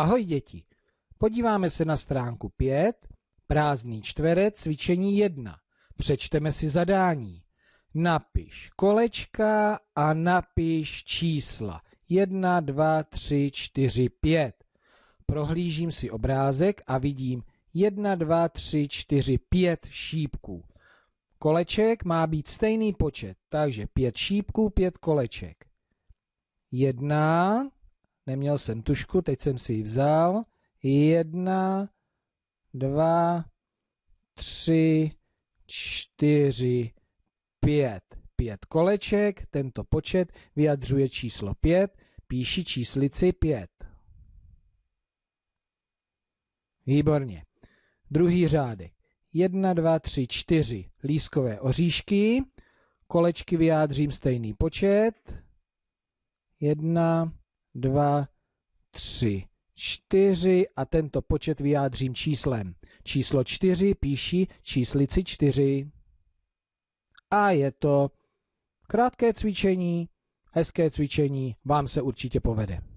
Ahoj děti, podíváme se na stránku 5, prázdný čtverec, cvičení 1. Přečteme si zadání. Napiš kolečka a napiš čísla 1, 2, 3, 4, 5. Prohlížím si obrázek a vidím 1, 2, 3, 4, 5 šípků. Koleček má být stejný počet, takže 5 šípků, 5 koleček. 1, neměl jsem tušku, teď jsem si ji vzal. Jedna, dva, tři, čtyři, pět. Pět koleček, tento počet vyjadřuje číslo pět, píši číslici pět. Výborně. Druhý řádek. Jedna, dva, tři, čtyři. lískové oříšky. Kolečky vyjádřím stejný počet. Jedna, dva, tři, čtyři a tento počet vyjádřím číslem. Číslo čtyři píší číslici čtyři. A je to krátké cvičení, hezké cvičení, vám se určitě povede.